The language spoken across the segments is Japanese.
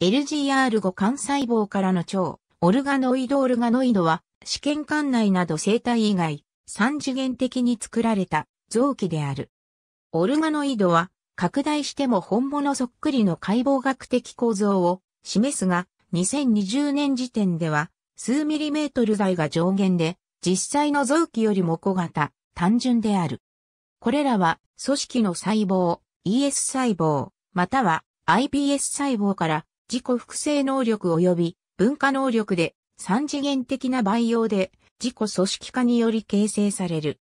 LGR5 幹細胞からの腸、オルガノイドオルガノイドは、試験管内など生体以外、三次元的に作られた臓器である。オルガノイドは、拡大しても本物そっくりの解剖学的構造を示すが、2020年時点では、数ミリメートル台が上限で、実際の臓器よりも小型、単純である。これらは、組織の細胞、ES 細胞、または iPS 細胞から自己複製能力及び文化能力で三次元的な培養で自己組織化により形成される。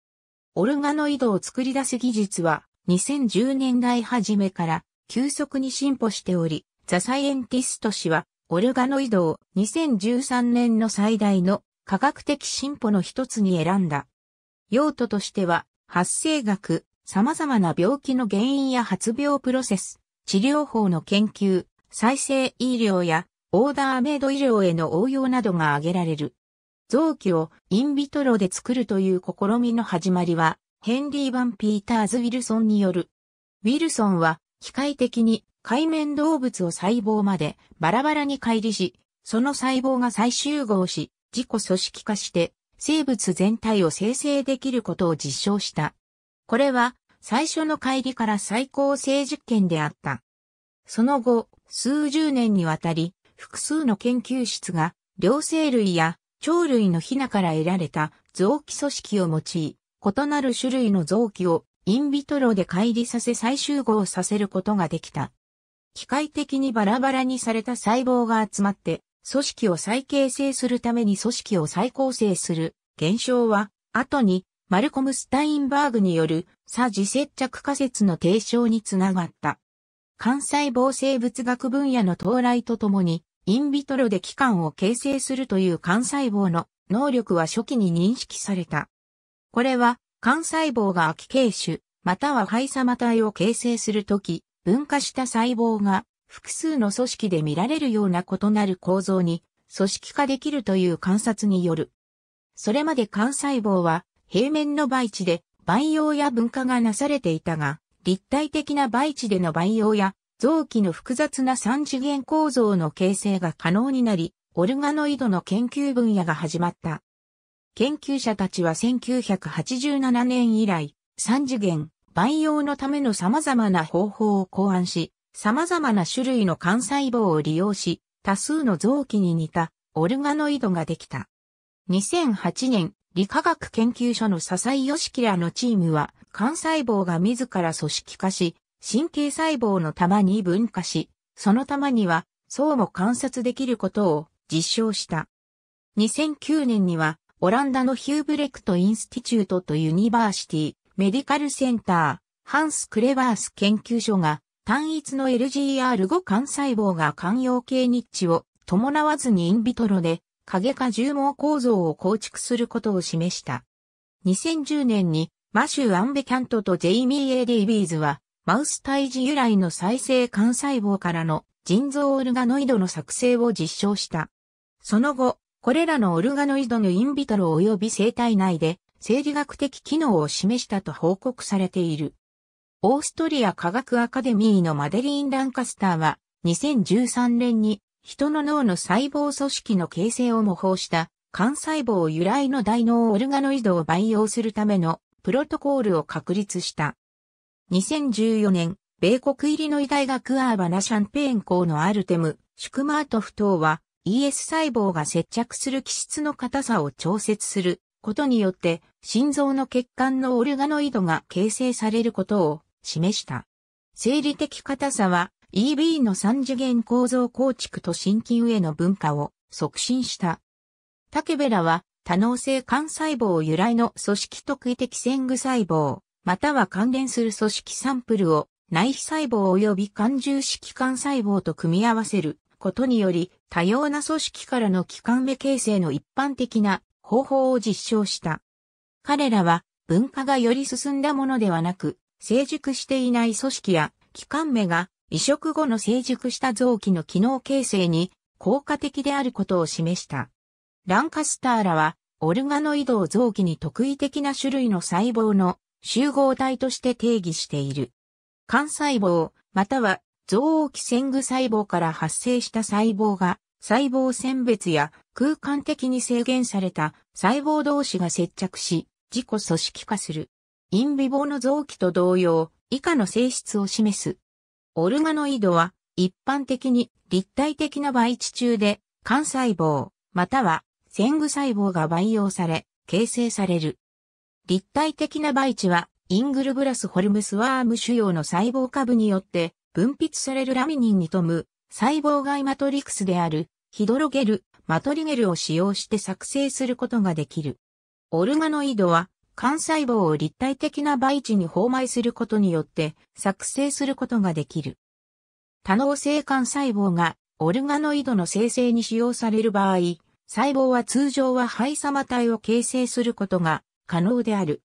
オルガノイドを作り出す技術は2010年代初めから急速に進歩しており、ザ・サイエンティスト氏はオルガノイドを2013年の最大の科学的進歩の一つに選んだ。用途としては発生学、様々な病気の原因や発病プロセス、治療法の研究、再生医療やオーダーメイド医療への応用などが挙げられる。臓器をインビトロで作るという試みの始まりは、ヘンリー・バン・ピーターズ・ウィルソンによる。ウィルソンは、機械的に海面動物を細胞までバラバラに乖離し、その細胞が再集合し、自己組織化して生物全体を生成できることを実証した。これは最初の乖離から最高性実験であった。その後、数十年にわたり、複数の研究室が、両生類や鳥類のヒナから得られた臓器組織を用い、異なる種類の臓器をインビトロで乖離させ再集合させることができた。機械的にバラバラにされた細胞が集まって、組織を再形成するために組織を再構成する現象は、後にマルコム・スタインバーグによるサジ接着仮説の提唱につながった。幹細胞生物学分野の到来とともに、インビトロで器官を形成するという幹細胞の能力は初期に認識された。これは、幹細胞が空き系種、または肺様体を形成するとき、分化した細胞が複数の組織で見られるような異なる構造に組織化できるという観察による。それまで幹細胞は平面の培地で培養や分化がなされていたが、立体的な培地での培養や、臓器の複雑な三次元構造の形成が可能になり、オルガノイドの研究分野が始まった。研究者たちは1987年以来、三次元、培養のための様々な方法を考案し、様々な種類の幹細胞を利用し、多数の臓器に似たオルガノイドができた。2008年、理化学研究所の笹井義輝らのチームは、幹細胞が自ら組織化し、神経細胞の玉に分化し、その玉にはそうも観察できることを実証した。2009年には、オランダのヒューブレクト・インスティチュートとユニバーシティ、メディカルセンター、ハンス・クレバース研究所が、単一の LGR5 幹細胞が肝陽系ニッチを伴わずにインビトロで影化重毛構造を構築することを示した。2010年にマシュー・アンベキャントとジェイミー・エディ・ビーズは、マウス胎児由来の再生幹細胞からの腎臓オルガノイドの作成を実証した。その後、これらのオルガノイドのインビトロ及び生体内で生理学的機能を示したと報告されている。オーストリア科学アカデミーのマデリーン・ランカスターは2013年に人の脳の細胞組織の形成を模倣した幹細胞由来の大脳オルガノイドを培養するためのプロトコールを確立した。2014年、米国入りの医大学アーバナシャンペーン校のアルテム、シュクマートフ等は ES 細胞が接着する基質の硬さを調節することによって心臓の血管のオルガノイドが形成されることを示した。生理的硬さは EB の三次元構造構築と心筋への分化を促進した。竹ベラは多能性幹細胞由来の組織特異的線具細胞、または関連する組織サンプルを内皮細胞及び肝重式幹細胞と組み合わせることにより多様な組織からの器官目形成の一般的な方法を実証した。彼らは文化がより進んだものではなく、成熟していない組織や器官目が移植後の成熟した臓器の機能形成に効果的であることを示した。ランカスターらは、オルガノイドを臓器に特異的な種類の細胞の集合体として定義している。幹細胞、または臓器線具細胞から発生した細胞が、細胞選別や空間的に制限された細胞同士が接着し、自己組織化する。インビボの臓器と同様、以下の性質を示す。オルガノイドは、一般的に立体的な媒地中で、幹細胞、または前具細胞が培養され、形成される。立体的な培地は、イングルブラスホルムスワーム腫瘍の細胞株によって分泌されるラミニンに富む細胞外マトリクスであるヒドロゲル、マトリゲルを使用して作成することができる。オルガノイドは、幹細胞を立体的な培地に放埋することによって作成することができる。多能性幹細胞がオルガノイドの生成に使用される場合、細胞は通常は肺様体を形成することが可能である。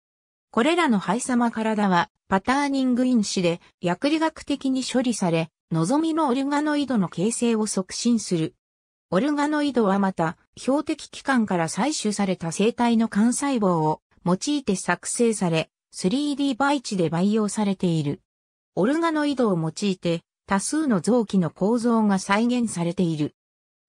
これらの肺様体はパターニング因子で薬理学的に処理され、望みのオルガノイドの形成を促進する。オルガノイドはまた、標的器官から採取された生体の幹細胞を用いて作成され、3D 培地で培養されている。オルガノイドを用いて、多数の臓器の構造が再現されている。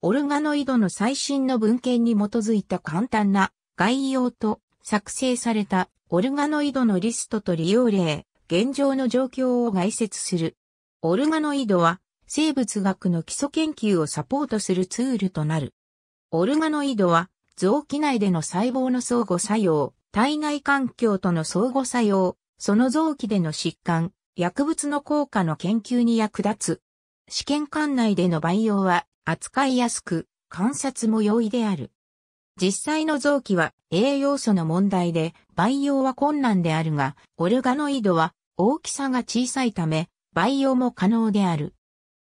オルガノイドの最新の文献に基づいた簡単な概要と作成されたオルガノイドのリストと利用例、現状の状況を概説する。オルガノイドは生物学の基礎研究をサポートするツールとなる。オルガノイドは臓器内での細胞の相互作用、体内環境との相互作用、その臓器での疾患、薬物の効果の研究に役立つ。試験管内での培養は扱いやすく、観察も容易である。実際の臓器は栄養素の問題で培養は困難であるが、オルガノイドは大きさが小さいため、培養も可能である。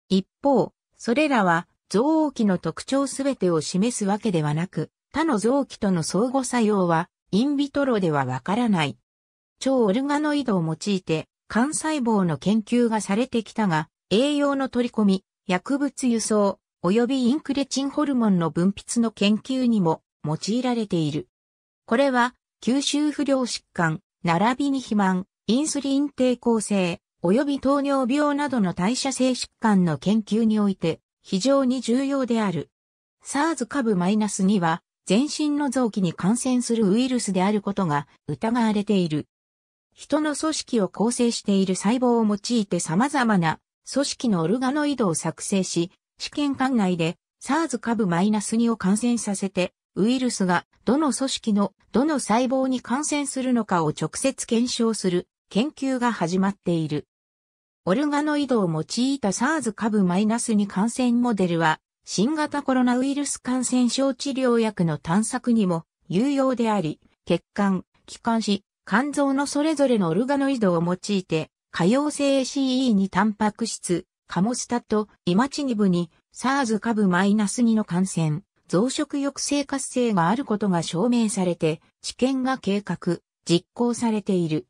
一方、それらは臓器の特徴すべてを示すわけではなく、他の臓器との相互作用はインビトロではわからない。超オルガノイドを用いて幹細胞の研究がされてきたが、栄養の取り込み、薬物輸送、及びインクレチンホルモンの分泌の研究にも用いられている。これは、吸収不良疾患、並びに肥満、インスリン抵抗性、及び糖尿病などの代謝性疾患の研究において非常に重要である。SARS 株 -2 は全身の臓器に感染するウイルスであることが疑われている。人の組織を構成している細胞を用いて様々な組織のオルガノイドを作成し、試験管内で SARS 株 -2 を感染させて、ウイルスがどの組織のどの細胞に感染するのかを直接検証する研究が始まっている。オルガノイドを用いた SARS 株 -2 感染モデルは、新型コロナウイルス感染症治療薬の探索にも有用であり、血管、気管支、肝臓のそれぞれのオルガノイドを用いて、可溶性 CE にタンパク質、カモスタとイマチニブに SARS 株 -2 の感染、増殖抑制活性があることが証明されて、治験が計画、実行されている。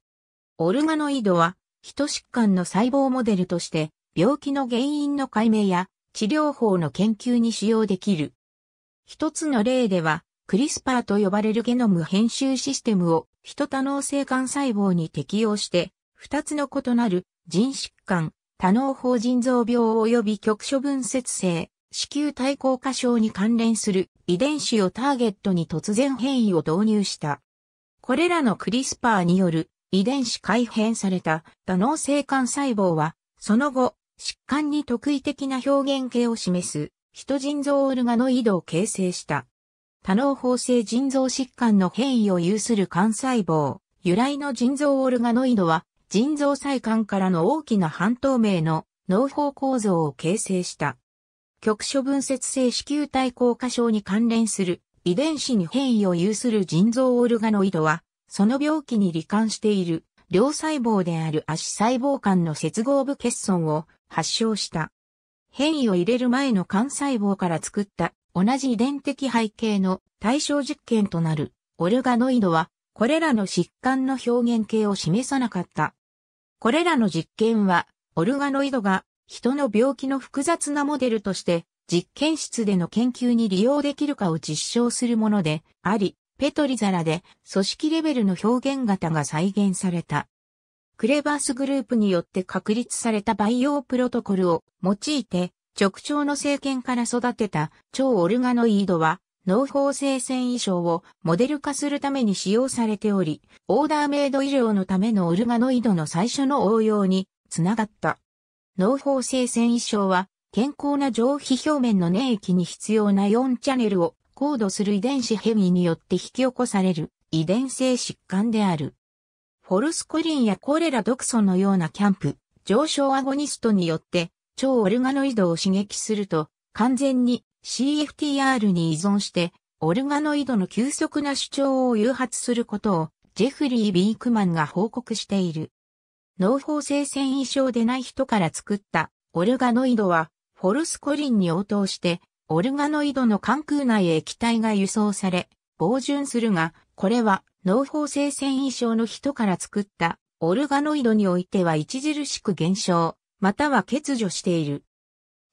オルガノイドは、ヒト疾患の細胞モデルとして、病気の原因の解明や治療法の研究に使用できる。一つの例では、クリスパーと呼ばれるゲノム編集システムをヒト多能性幹細胞に適用して、二つの異なる腎疾患、多能法腎臓病及び局所分節性、子宮体硬化症に関連する遺伝子をターゲットに突然変異を導入した。これらのクリスパーによる遺伝子改変された多能性幹細胞は、その後、疾患に特異的な表現形を示す、人腎臓オルガノイドを形成した。多能法性腎臓疾患の変異を有する幹細胞、由来の腎臓オルガノイドは、腎臓細管からの大きな半透明の脳胞構造を形成した。局所分節性子宮体硬化症に関連する遺伝子に変異を有する腎臓オルガノイドは、その病気に罹患している両細胞である足細胞間の接合部欠損を発症した。変異を入れる前の幹細胞から作った同じ遺伝的背景の対象実験となるオルガノイドは、これらの疾患の表現形を示さなかった。これらの実験は、オルガノイドが人の病気の複雑なモデルとして実験室での研究に利用できるかを実証するものであり、ペトリ皿で組織レベルの表現型が再現された。クレバースグループによって確立された培養プロトコルを用いて直腸の生検から育てた超オルガノイドは農法生鮮衣装をモデル化するために使用されており、オーダーメイド医療のためのオルガノイドの最初の応用につながった。農法生鮮衣装は健康な上皮表面の粘液に必要な4チャンネルを高度する遺伝子変異によって引き起こされる遺伝性疾患である。フォルスコリンやコレラ毒素のようなキャンプ、上昇アゴニストによって超オルガノイドを刺激すると完全に CFTR に依存して、オルガノイドの急速な主張を誘発することを、ジェフリー・ビークマンが報告している。脳法性繊維症でない人から作ったオルガノイドは、フォルスコリンに応答して、オルガノイドの関空内へ液体が輸送され、防潤するが、これは脳法性繊維症の人から作ったオルガノイドにおいては著しく減少、または欠如している。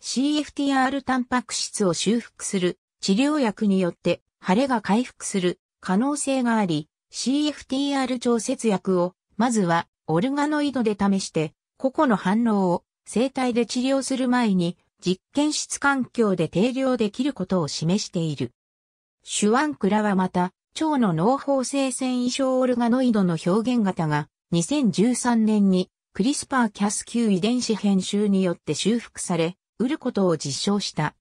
CFTR タンパク質を修復する治療薬によって腫れが回復する可能性があり、CFTR 調節薬を、まずはオルガノイドで試して、個々の反応を生体で治療する前に実験室環境で定量できることを示している。シュワンクラはまた、腸の脳胞性繊維症オルガノイドの表現型が2013年にクリスパーキャス級遺伝子編集によって修復され、売ることを実証した。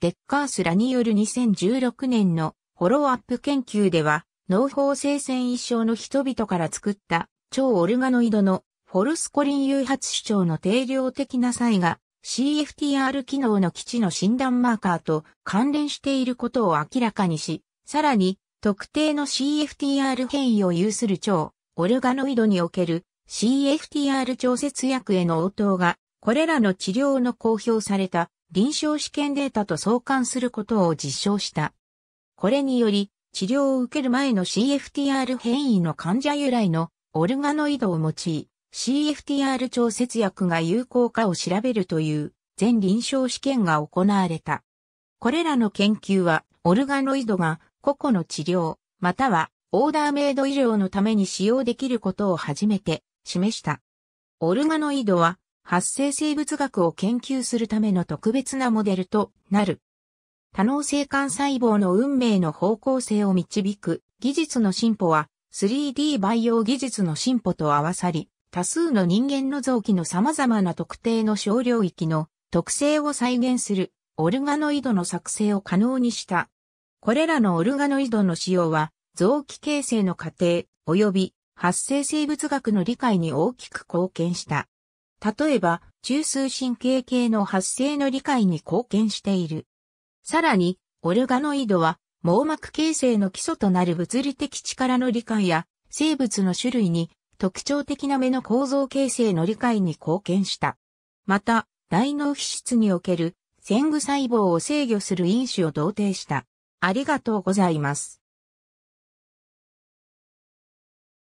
デッカースらによる2016年のフォローアップ研究では、農法生鮮一生の人々から作った超オルガノイドのフォルスコリン誘発主張の定量的な際が CFTR 機能の基地の診断マーカーと関連していることを明らかにし、さらに特定の CFTR 変異を有する超オルガノイドにおける CFTR 調節薬への応答がこれらの治療の公表された臨床試験データと相関することを実証した。これにより、治療を受ける前の CFTR 変異の患者由来のオルガノイドを用い、CFTR 調節薬が有効かを調べるという全臨床試験が行われた。これらの研究は、オルガノイドが個々の治療、またはオーダーメイド医療のために使用できることを初めて示した。オルガノイドは発生生物学を研究するための特別なモデルとなる。多能性幹細胞の運命の方向性を導く技術の進歩は 3D 培養技術の進歩と合わさり、多数の人間の臓器の様々な特定の小領域の特性を再現するオルガノイドの作成を可能にした。これらのオルガノイドの使用は臓器形成の過程及び発生生物学の理解に大きく貢献した。例えば、中枢神経系の発生の理解に貢献している。さらに、オルガノイドは、網膜形成の基礎となる物理的力の理解や、生物の種類に特徴的な目の構造形成の理解に貢献した。また、大脳皮質における、線具細胞を制御する因子を同定した。ありがとうございます。